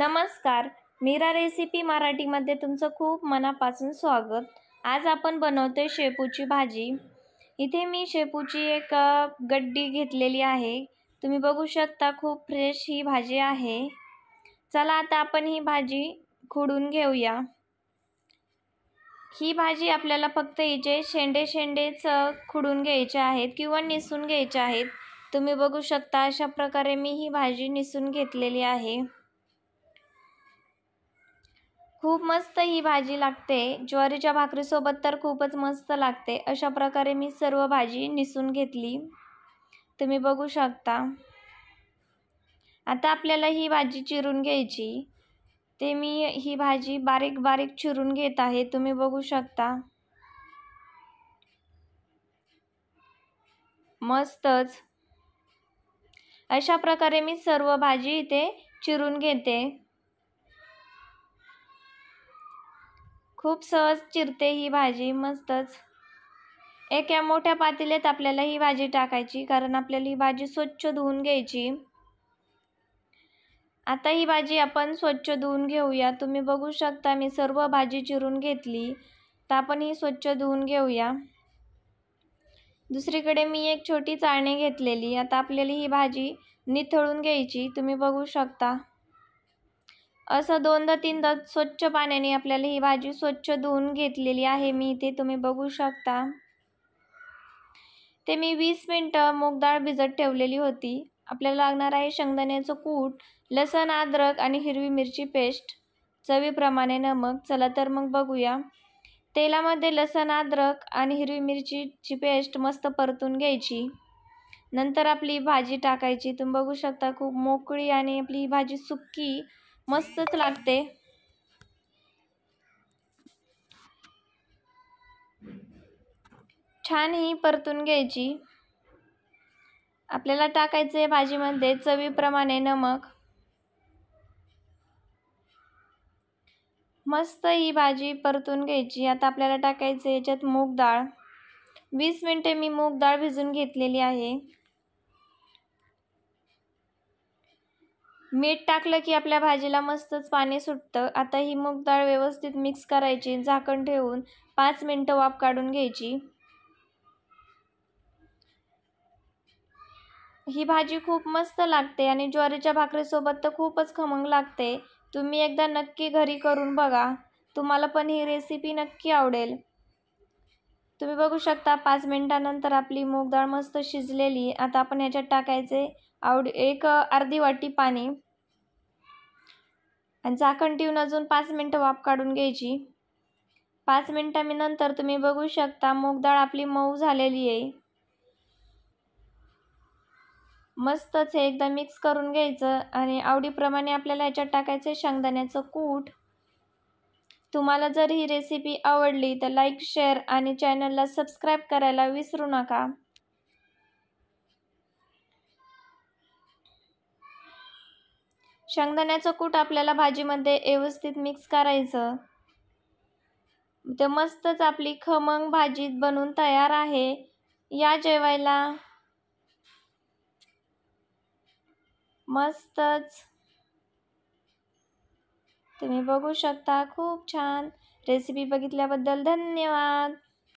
नमस्कार मीरा रेसिपी मराठीमध्ये तुमचं खूप मनापासून स्वागत आज आपण बनवतो शेपूची भाजी इथे मी शेपूची एक गड्डी घेतलेली आहे तुम्ही बघू शकता खूप फ्रेश ही भाजी आहे चला आता आपण ही भाजी खोडून घेऊया ही भाजी आपल्याला फक्त हिचे शेंडे शेंडेच खुडून घ्यायचे आहेत किंवा निसून घ्यायचे आहेत तुम्ही बघू शकता अशा प्रकारे मी ही भाजी निसून घेतलेली आहे खूप मस्त ही भाजी लागते ज्वारीच्या भाकरीसोबत तर खूपच मस्त लागते अशा प्रकारे मी सर्व भाजी निसून घेतली तुम्ही बघू शकता आता आपल्याला ही भाजी चिरून घ्यायची ते मी ही भाजी बारीक बारीक चिरून घेत आहे तुम्ही बघू शकता मस्तच अशा प्रकारे मी सर्व भाजी इथे चिरून घेते खूप सहज चिरते ही भाजी मस्तच एका मोठ्या पातेल्यात आपल्याला ही भाजी टाकायची कारण आपल्याला ही भाजी स्वच्छ धुवून घ्यायची आता ही भाजी आपण स्वच्छ धुवून घेऊया तुम्ही बघू शकता मी सर्व भाजी चिरून घेतली तर आपण ही स्वच्छ धुवून घेऊया दुसरीकडे मी एक छोटी चाळणी घेतलेली आता आपल्याला ही भाजी निथळून घ्यायची तुम्ही बघू शकता असं दोनदा तीनदा स्वच्छ पाण्याने आपल्याला ही भाजी स्वच्छ धुवून घेतलेली आहे मी इथे तुम्ही बघू शकता ते मी वीस मिनटं मूगडाळ भिजत ठेवलेली होती आपल्याला लागणार आहे शेंगदाण्याचं कूट लसण अद्रक आणि हिरवी मिरची पेस्ट चवीप्रमाणे नमक चला तर मग बघूया तेलामध्ये लसण अद्रक आणि हिरवी मिरचीची पेस्ट मस्त परतून घ्यायची नंतर आपली भाजी टाकायची तुम्ही बघू शकता खूप मोकळी आणि आपली भाजी सुक्की मस्तच लागते छान ही परतून घ्यायची आपल्याला टाकायचं आहे भाजीमध्ये चवीप्रमाणे नमक मस्त ही भाजी परतून घ्यायची आता आपल्याला टाकायचं याच्यात मूग डाळ वीस मिनटे मी मूग डाळ भिजून घेतलेली आहे मीठ टाकलं की आपल्या भाजीला मस्तच पाणी सुटतं आता ही मूग डाळ व्यवस्थित मिक्स करायची झाकण ठेवून पाच मिनटं वाप काढून घ्यायची ही भाजी खूप मस्त लागते आणि ज्वारीच्या भाकरीसोबत तर खूपच खमंग लागते तुम्ही एकदा नक्की घरी करून बघा तुम्हाला पण ही रेसिपी नक्की आवडेल तुम्ही बघू शकता पाच मिनटानंतर आपली मूग डाळ मस्त शिजलेली आता आपण ह्याच्यात टाकायचे आवड एक अर्धी वाटी पाणी आणि झाकण ठेवून अजून पाच मिनटं वाफ काढून घ्यायची पाच मिनटानंतर तुम्ही बघू शकता मूग डाळ आपली मऊ झालेली आहे मस्तच हे एकदा मिक्स करून घ्यायचं आणि आवडीप्रमाणे आपल्याला ह्याच्यात टाकायचं शेंगदाण्याचं कूट तुम्हाला जर ही रेसिपी आवडली तर लाईक शेअर आणि चॅनलला सबस्क्राईब करायला विसरू नका शेंगदाण्याचं कूट आपल्याला भाजीमध्ये व्यवस्थित मिक्स करायचं तर मस्तच आपली खमंग भाजी बनून तयार आहे या जेवायला मस्तच तुम्ही बघू शकता खूप छान रेसिपी बघितल्याबद्दल धन्यवाद